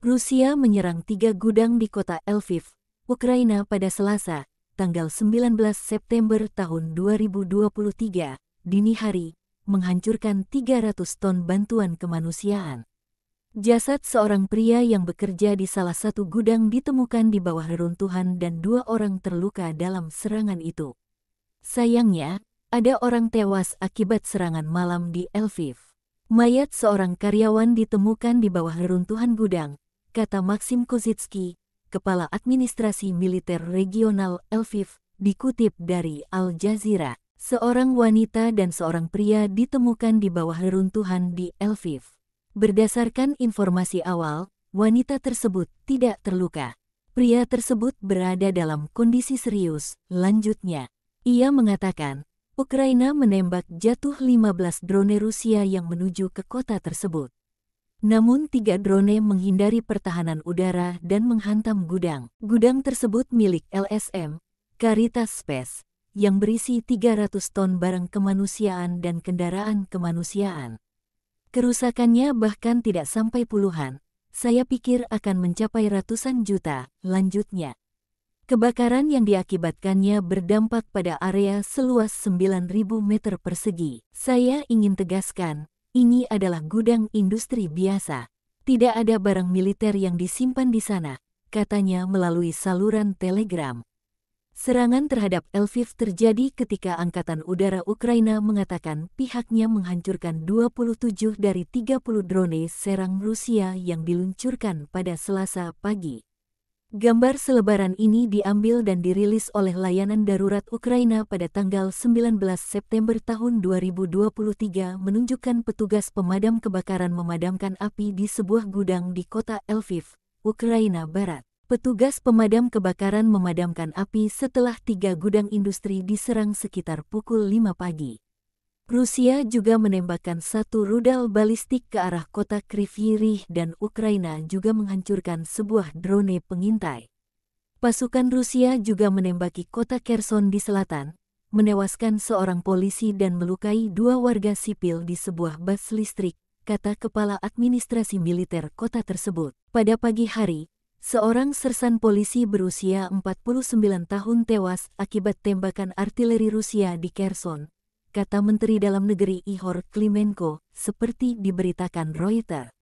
Rusia menyerang tiga gudang di kota Lviv, Ukraina pada Selasa, tanggal 19 September tahun 2023, dini hari, menghancurkan 300 ton bantuan kemanusiaan. Jasad seorang pria yang bekerja di salah satu gudang ditemukan di bawah reruntuhan dan dua orang terluka dalam serangan itu. Sayangnya, ada orang tewas akibat serangan malam di Lviv. Mayat seorang karyawan ditemukan di bawah reruntuhan gudang, kata Maxim Kozitsky, Kepala Administrasi Militer Regional Elviv, dikutip dari Al Jazeera. Seorang wanita dan seorang pria ditemukan di bawah reruntuhan di Elviv. Berdasarkan informasi awal, wanita tersebut tidak terluka. Pria tersebut berada dalam kondisi serius, lanjutnya. Ia mengatakan, Ukraina menembak jatuh 15 drone Rusia yang menuju ke kota tersebut. Namun tiga drone menghindari pertahanan udara dan menghantam gudang. Gudang tersebut milik LSM, Caritas Space, yang berisi 300 ton barang kemanusiaan dan kendaraan kemanusiaan. Kerusakannya bahkan tidak sampai puluhan. Saya pikir akan mencapai ratusan juta, lanjutnya. Kebakaran yang diakibatkannya berdampak pada area seluas 9.000 meter persegi. Saya ingin tegaskan, ini adalah gudang industri biasa. Tidak ada barang militer yang disimpan di sana, katanya melalui saluran telegram. Serangan terhadap Elviv terjadi ketika Angkatan Udara Ukraina mengatakan pihaknya menghancurkan 27 dari 30 drone serang Rusia yang diluncurkan pada Selasa pagi. Gambar selebaran ini diambil dan dirilis oleh layanan darurat Ukraina pada tanggal 19 September tahun 2023 menunjukkan petugas pemadam kebakaran memadamkan api di sebuah gudang di kota Elviv, Ukraina Barat. Petugas pemadam kebakaran memadamkan api setelah tiga gudang industri diserang sekitar pukul 5 pagi. Rusia juga menembakkan satu rudal balistik ke arah kota Kryvyi dan Ukraina juga menghancurkan sebuah drone pengintai. Pasukan Rusia juga menembaki kota Kherson di selatan, menewaskan seorang polisi dan melukai dua warga sipil di sebuah bus listrik, kata kepala administrasi militer kota tersebut. Pada pagi hari, seorang sersan polisi berusia 49 tahun tewas akibat tembakan artileri Rusia di Kherson, kata Menteri Dalam Negeri Ihor Klimenko, seperti diberitakan Reuters.